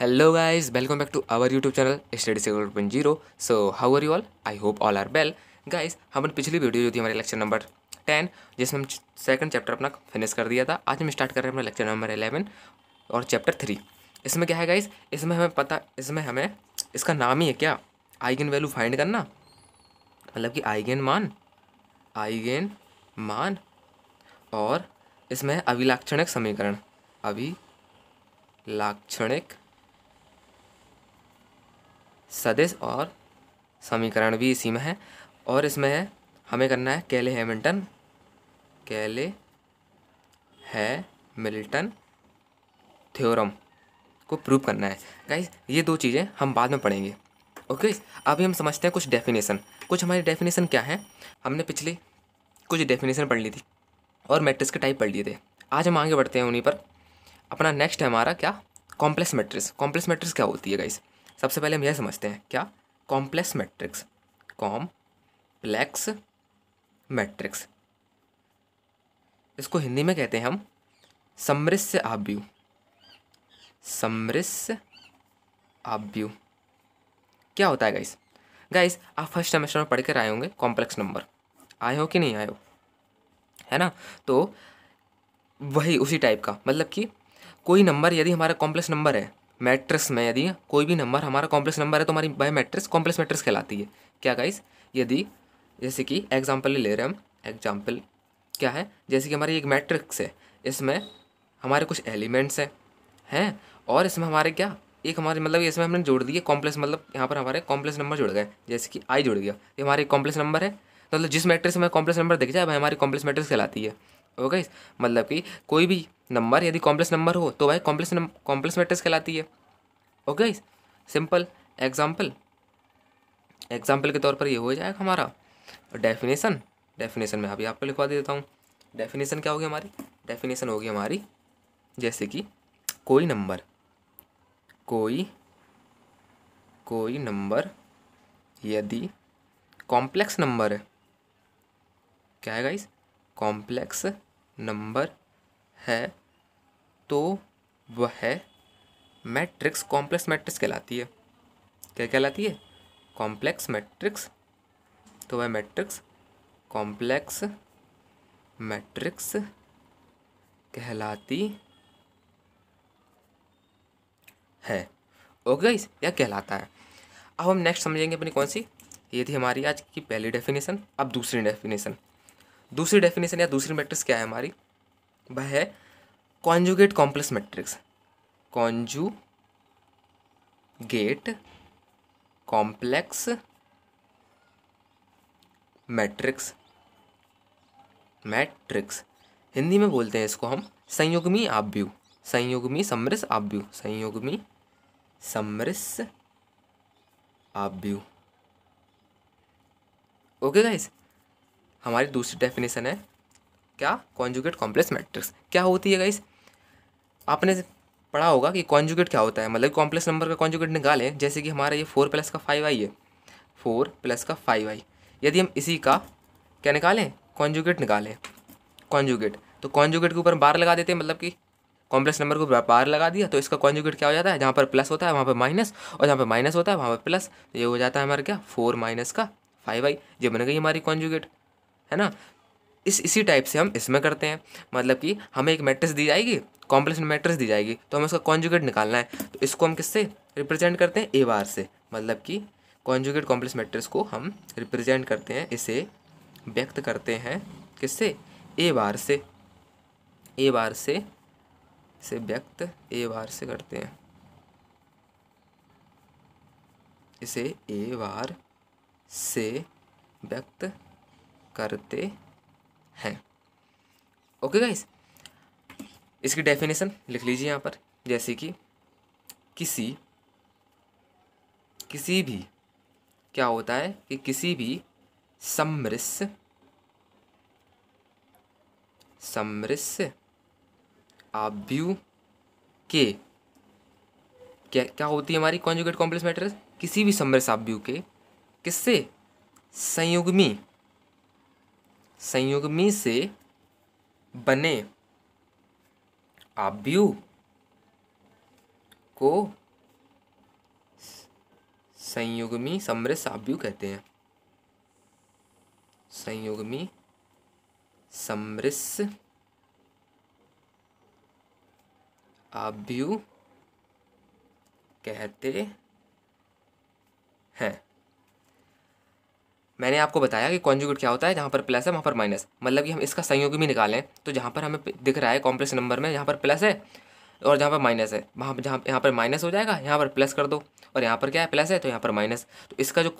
hello guys, welcome back to our YouTube channel study Circle zero so how are you all I hope all are well Guys, हमने पिछली video जो थी हमारे lecture number ten जिसमें हम second chapter अपना finish कर दिया था आज हम स्टार्ट कर रहे हैं अपना लेक्चर नंबर एलेवन और चैप्टर थ्री इसमें क्या है गाइज इसमें हमें पता इसमें हमें इसका नाम ही है क्या आइगन वैल्यू फाइंड करना मतलब कि आइगन मान आइगन मान और इसमें अभिलाक्षणिक समीकरण लाक्षणिक सदिश और समीकरण भी इसी में है और इसमें है हमें करना है कैले हैमिल्टन कैले है मिल्टन थ्योरम को प्रूव करना है गाइस ये दो चीज़ें हम बाद में पढ़ेंगे ओके अभी हम समझते हैं कुछ डेफिनेशन कुछ हमारी डेफिनेशन क्या है हमने पिछले कुछ डेफिनेशन पढ़ ली थी और मैट्रिक्स के टाइप पढ़ लिए थे आज हम आगे बढ़ते हैं उन्हीं पर अपना नेक्स्ट है हमारा क्या कॉम्प्लेक्स मैट्रिक्स कॉम्प्लेक्स मैट्रिक्स क्या होती है गाइस सबसे पहले हम यह समझते हैं क्या complex matrix complex matrix इसको हिंदी में कहते हैं हम समृश्य आभ्यू समृश्य आभ्यू क्या होता है गाइस गाइस आप फर्स्ट सेमेस्टर में पढ़ कर आए होंगे कॉम्प्लेक्स नंबर आए हो कि नहीं आए हो है ना तो वही उसी टाइप का मतलब कि कोई नंबर यदि हमारा कॉम्प्लेक्स नंबर है मैट्रिक्स में यदि कोई भी नंबर हमारा कॉम्प्लेक्स नंबर है तो हमारी बाय मैट्रिक्स कॉम्प्लेक्स मैट्रिक्स कहलाती है क्या गाइस यदि जैसे कि एग्जाम्पल ले रहे हम एग्जाम्पल क्या है जैसे कि हमारी एक मैट्रिक्स है इसमें हमारे कुछ एलिमेंट्स हैं हैं और इसमें हमारे क्या एक हमारे मतलब इसमें हमने जोड़ दिए कॉम्प्लेक्स मतलब यहाँ पर हमारे कॉम्प्लेक्स नंबर जुड़ गए जैसे कि आई जुड़ गया ये हमारे कॉम्प्लेक्स नंबर है तो मतलब जिस मैट्रिक्स में कॉम्प्लेक्स नंबर दिख जाए भाई हमारी कॉम्प्लेक्स मैट्रिक्स कहलाती है ओके मतलब कि कोई भी नंबर यदि कॉम्प्लेक्स नंबर हो तो भाई कॉम्प्लेक्स कॉम्प्लेक्स मैट्रिक्स कहलाती है ओके सिंपल एग्जाम्पल एग्जाम्पल के तौर पर ये हो जाएगा हमारा डेफिनेशन डेफिनेशन में अभी आपको लिखवा देता हूँ डेफिनेशन क्या होगी हमारी डेफिनेशन होगी हमारी जैसे कि कोई नंबर कोई कोई नंबर यदि कॉम्प्लेक्स नंबर है क्या है गाइस कॉम्प्लेक्स नंबर है तो वह मैट्रिक्स कॉम्प्लेक्स मैट्रिक्स कहलाती है क्या कहलाती है कॉम्प्लेक्स मैट्रिक्स तो वह मैट्रिक्स कॉम्प्लेक्स मैट्रिक्स कहलाती है ओके oh गाइस यह कहलाता है अब हम नेक्स्ट समझेंगे अपनी कौन सी ये थी हमारी आज की पहली डेफिनेशन अब दूसरी डेफिनेशन दूसरी डेफिनेशन या दूसरी मैट्रिक्स क्या है हमारी वह है conjugate complex matrix conjugate complex matrix matrix Hindi में बोलते हैं इसको हम संयुग्मी आभ्यु संयुग्मी समृस आभ्यु संयुग्मी समृस आभ्यु ओके गाइस हमारी दूसरी डेफिनेशन है क्या कॉन्जुगेट कॉम्प्लेक्स मैट्रिक्स क्या होती है गाइस आपने पढ़ा होगा कि कॉन्जुगेट क्या होता है मतलब कॉम्प्लेक्स नंबर का कॉन्जुगेट निकालें जैसे कि हमारा ये फोर प्लस का फाइव आई है फोर प्लस का फाइव आई यदि हम इसी का क्या निकालें कॉन्जुगेट निकालें कॉन्जुगेट तो कॉन्जुगेट के ऊपर बार लगा देते हैं मतलब कि कॉम्प्लेक्स नंबर को बार लगा दिया तो इसका कॉन्जुगेट क्या हो जाता है जहाँ पर प्लस होता है वहाँ पर माइनस और जहाँ पर माइनस होता है वहाँ पर प्लस तो ये हो जाता है हमारा क्या फोर माइनस का फाइव आई ये बन गई हमारी कॉन्जुगेट है ना इस इसी टाइप से हम इसमें करते हैं मतलब कि हमें एक मैट्रिक्स दी जाएगी कॉम्प्लेक्स मैट्रिक्स दी जाएगी तो हमें उसका कॉन्जुगेट निकालना है तो इसको हम किससे रिप्रेजेंट करते हैं ए बार से मतलब कि कॉन्जुगेट कॉम्प्लेक्स मैट्रिक्स को हम रिप्रेजेंट करते हैं इसे व्यक्त करते हैं किससे ए बार से ए बार से से व्यक्त ए बार से करते हैं इसे ए बार से व्यक्त करते हैं ओके गाइस इसकी डेफिनेशन लिख लीजिए यहाँ पर जैसे कि किसी किसी भी क्या होता है कि किसी भी समृस समृस आव्यू के क्या क्या होती है हमारी कॉन्जुगेट कॉम्प्लेक्स मैटर किसी भी समृस आव्यू के किससे संयुग्मी संयुग्मी से बने आभ्यु को संयुग्मी समृद्ध आभ्यु कहते हैं संयुग्मी समृद्ध आभ्यु कहते हैं मैंने आपको बताया कि कॉन्जुगेट क्या होता है जहाँ पर प्लस है वहाँ पर माइनस मतलब कि हम इसका संयोग भी निकालें तो जहाँ पर हमें दिख रहा है कॉम्प्लेक्स नंबर में जहाँ पर प्लस है और जहाँ पर माइनस है वहाँ जहाँ यहाँ पर माइनस हो जाएगा यहाँ पर प्लस कर दो और यहाँ पर क्या है प्लस है तो यहाँ पर माइनस तो इसका जो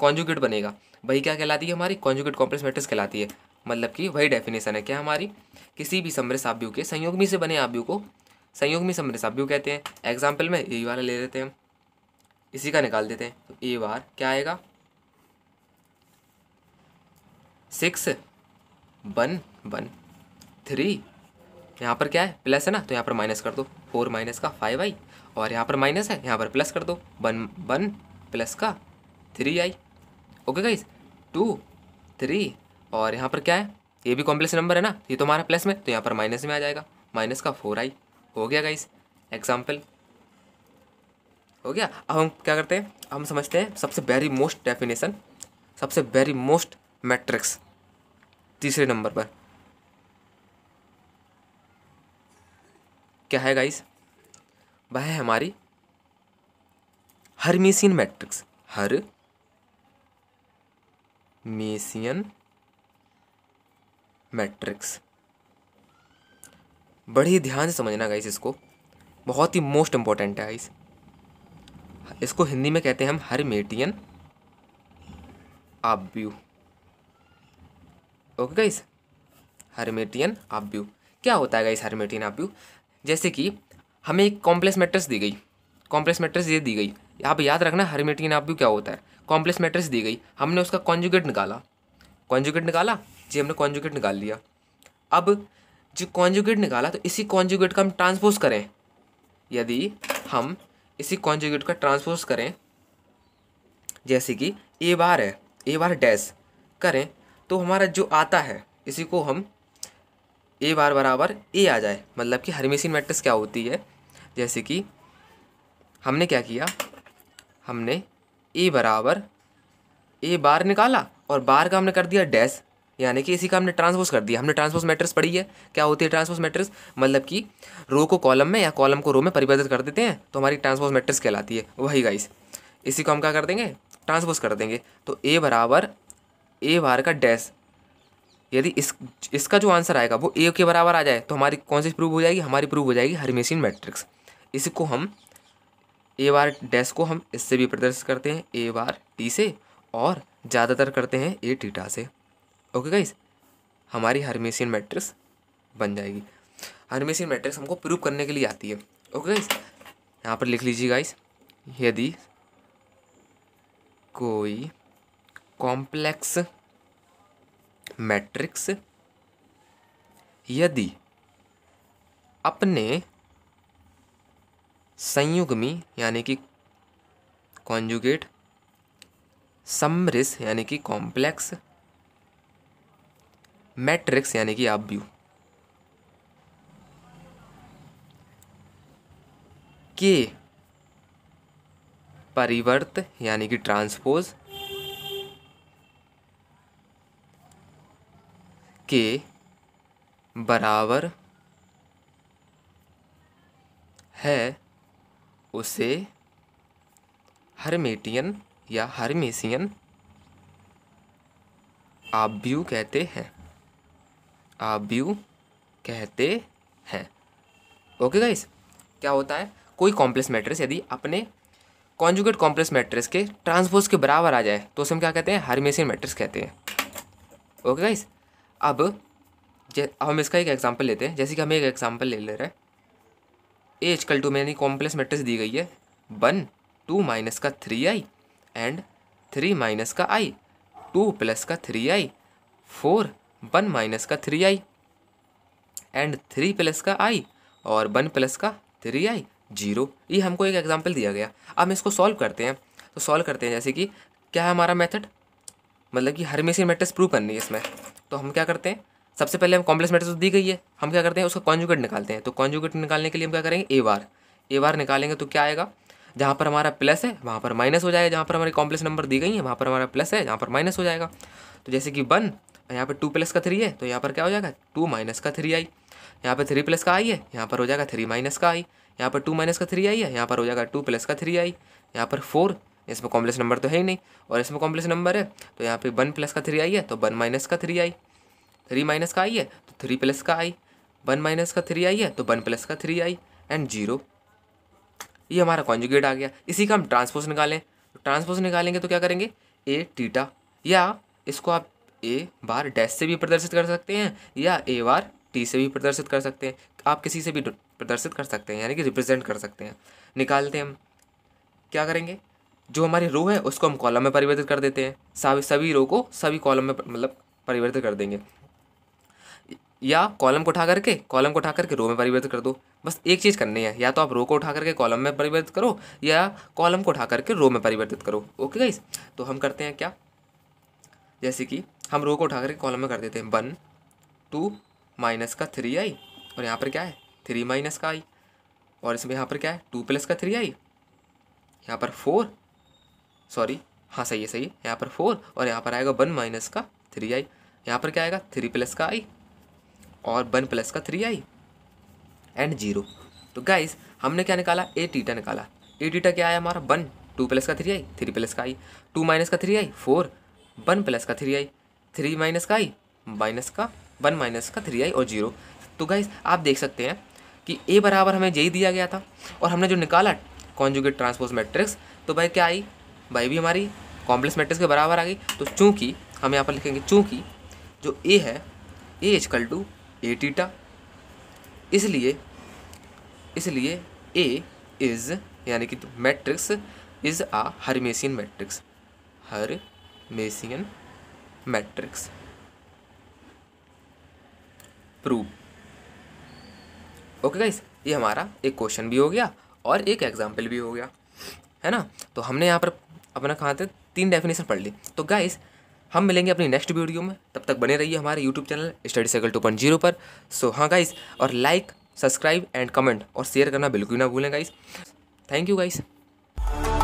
कॉन्जुगेट बनेगा वही क्या कहलाती है हमारी कॉन्जुगेट कॉम्प्लेक्स मैट्रिक्स कहलाती है मतलब कि वही डेफिनेशन है क्या हमारी किसी भी समृद्ध आव्यू के संयोगमी से बने आब्यू को संयोगमी समृद्ध आव्यू कहते हैं एग्जाम्पल में यही वाला ले लेते हैं इसी का निकाल देते हैं तो ए बार क्या आएगा सिक्स वन वन थ्री यहाँ पर क्या है प्लस है ना तो यहाँ पर माइनस कर दो फोर माइनस का फाइव आई और यहाँ पर माइनस है यहाँ पर प्लस कर दो वन वन प्लस का three i okay guys two three और यहाँ पर क्या है ये भी कॉम्प्लेक्स नंबर है ना ये तो हमारा प्लस में तो यहाँ पर माइनस में आ जाएगा माइनस का फोर आई हो गया गाइस एग्जाम्पल हो गया अब हम क्या करते हैं हम समझते हैं सबसे वेरी मोस्ट डेफिनेशन सबसे वेरी मोस्ट मैट्रिक्स तीसरे नंबर पर क्या है गाइस वह है हमारी हरमेसियन मैट्रिक्स हर मेसियन मैट्रिक्स बड़े ध्यान से समझना गाइस इसको बहुत ही मोस्ट इंपॉर्टेंट है गाइस इसको हिंदी में कहते हैं हम हरमेटियन आब्यू ओके गाइस हर्मेटियन व्यू क्या होता है गाइस हर्मेटियन व्यू जैसे कि हमें एक कॉम्प्लेक्स मैट्रिक्स दी गई कॉम्प्लेक्स मैट्रिक्स ये दी गई आप याद रखना हर्मेटियन व्यू क्या होता है कॉम्प्लेक्स मैट्रिक्स दी गई हमने उसका कॉन्जुगेट निकाला कॉन्जुगेट निकाला जी हमने कॉन्जुगेट निकाल लिया अब जो कॉन्जुगेट निकाला तो इसी कॉन्जुगेट का हम ट्रांसपोज करें यदि हम इसी कॉन्जुगेट का ट्रांसपोज करें जैसे कि ए बार है ए बार डैश करें तो हमारा जो आता है इसी को हम ए बार बराबर ए आ जाए मतलब कि हर्मेसिन मैट्रिक्स क्या होती है जैसे कि हमने क्या किया हमने ए बराबर ए बार निकाला और बार का हमने कर दिया डैश यानी कि इसी का हमने ट्रांसपोज कर दिया हमने ट्रांसपोज मैट्रिक्स पढ़ी है क्या होती है ट्रांसपोज मैट्रिक्स मतलब कि रो को कॉलम में या कॉलम को रो में परिवर्तित कर देते हैं तो हमारी ट्रांसपोज मैट्रिक्स कहलाती है वही गाइस इसी को हम क्या कर देंगे ट्रांसपोज कर देंगे तो ए बराबर ए बार का डैश यदि इस इसका जो आंसर आएगा वो ए के बराबर आ जाए तो हमारी कौन सी प्रूव हो जाएगी हमारी प्रूव हो जाएगी हरमेसिन मैट्रिक्स इसको हम ए बार डैश को हम इससे भी प्रदर्शित करते हैं ए बार टी से और ज़्यादातर करते हैं ए टीटा से ओके गाइस हमारी हरमेशन मैट्रिक्स बन जाएगी हरमेशन मैट्रिक्स हमको प्रूव करने के लिए आती है ओके गाइस यहाँ पर लिख लीजिए गाइस यदि कोई कॉम्प्लेक्स मैट्रिक्स यदि अपने संयुग्मी यानी कि कॉन्जुगेट समरिस यानी कि कॉम्प्लेक्स मैट्रिक्स यानी कि आब्यू के परिवर्त यानी कि ट्रांसपोज के बराबर है उसे हरमेटियन या हरमेसियन आब्यू कहते हैं आब्यू कहते हैं ओके गाइस क्या होता है कोई कॉम्प्लेक्स मैट्रिक्स यदि अपने कॉन्जुगेट कॉम्प्लेक्स मैट्रिक्स के ट्रांसपोज के बराबर आ जाए तो उसे हम क्या कहते हैं हरमेसियन मैट्रिक्स कहते हैं ओके गाइस अब हम इसका एक एग्जाम्पल लेते हैं जैसे कि हमें एक एग्जाम्पल ले ले रहे हैं ए एच कल टू में यानी कॉम्प्लेक्स मैट्रिक्स दी गई है वन टू माइनस का three i and three minus का आई टू प्लस का three i four one minus का three i and three plus का आई और वन प्लस का थ्री आई जीरो ये हमको एक एग्जाम्पल दिया गया अब हम इसको सॉल्व करते हैं तो सॉल्व करते हैं जैसे कि क्या है हमारा मेथड मतलब कि हर में से मैट्रिक्स प्रूव करनी है इसमें तो हम क्या करते हैं सबसे पहले हम कॉम्प्लेक्स मैट्रिक्स दी गई है हम क्या करते हैं उसका कॉन्जुगेट निकालते हैं तो कॉन्जुगेट निकालने के लिए हम क्या करेंगे ए बार ए बार निकालेंगे तो क्या आएगा जहाँ पर हमारा प्लस है वहाँ पर माइनस हो जाएगा जहाँ पर हमारी कॉम्प्लेक्स नंबर दी गई है वहाँ पर हमारा प्लस है जहाँ पर माइनस हो जाएगा तो जैसे कि वन यहाँ पर टू प्लस का थ्री है तो यहाँ पर क्या हो जाएगा टू माइनस का थ्री आई यहाँ पर थ्री प्लस का आई है यहाँ पर हो जाएगा थ्री माइनस का आई यहाँ पर टू माइनस का थ्री आई है यहाँ पर हो जाएगा टू प्लस का थ्री आई यहाँ पर फोर इसमें कॉम्प्लेक्स नंबर तो है ही नहीं और इसमें कॉम्प्लेक्स नंबर है तो यहाँ पे वन प्लस का थ्री आई है तो वन माइनस का थ्री आई थ्री माइनस का आई है तो थ्री प्लस का आई वन माइनस का थ्री आई है तो वन प्लस का थ्री आई एंड जीरो ये हमारा कॉन्जुगेट आ गया इसी का हम ट्रांसपोज निकालें ट्रांसपोज तो निकालेंगे तो क्या करेंगे ए टीटा या इसको आप ए बार डैश से भी प्रदर्शित कर सकते हैं या ए बार टी से भी प्रदर्शित कर सकते हैं आप किसी से भी प्रदर्शित कर सकते हैं यानी कि रिप्रेजेंट कर सकते हैं निकालते हैं हम क्या करेंगे जो हमारी रो है उसको हम कॉलम में परिवर्तित कर देते हैं सभी सभी रो को सभी कॉलम में मतलब परिवर्तित कर देंगे या कॉलम को उठा करके कॉलम को उठा करके रो में परिवर्तित कर दो बस एक चीज़ करनी है या तो आप रो को उठा करके कॉलम में परिवर्तित करो या कॉलम को उठा करके रो में परिवर्तित करो ओके गाइस तो हम करते हैं क्या जैसे कि हम रो को उठा करके कॉलम में कर देते हैं वन टू माइनस का थ्री आई और यहाँ पर क्या है थ्री माइनस का आई और इसमें यहाँ पर क्या है टू प्लस का थ्री आई यहाँ पर फोर सॉरी हाँ सही है सही है यहाँ पर फोर और यहाँ पर आएगा वन माइनस का थ्री आई यहाँ पर क्या आएगा थ्री प्लस का आई और वन प्लस का थ्री आई एंड जीरो तो गाइस हमने क्या निकाला ए टीटा निकाला ए टीटा क्या आया हमारा वन टू प्लस का थ्री आई थ्री प्लस का आई टू माइनस का three i four one plus का थ्री आई थ्री माइनस का आई माइनस का वन माइनस का थ्री आई और जीरो तो गाइस आप देख सकते हैं कि ए बराबर हमें यही दिया गया था और हमने जो निकाला कॉन्जुगेट ट्रांसपोज मैट्रिक्स तो भाई क्या आई बाई भी हमारी कॉम्प्लेक्स मैट्रिक्स के बराबर आ गई तो चूँकि हम यहाँ पर लिखेंगे चूँकि जो ए है A is equal to A theta इसलिए इसलिए ए इज़ यानी कि matrix is a Hermitian matrix Hermitian matrix prove okay guys ये हमारा एक क्वेश्चन भी हो गया और एक एग्जाम्पल भी हो गया है ना तो हमने यहाँ पर अपना कहाँ तक तीन डेफिनेशन पढ़ ली तो गाइस हम मिलेंगे अपनी नेक्स्ट वीडियो में तब तक बने रहिए हमारे YouTube channel study circle two point zero पर सो हाँ गाइस और लाइक सब्सक्राइब एंड कमेंट और शेयर करना बिल्कुल ना भूलें गाइस थैंक यू गाइस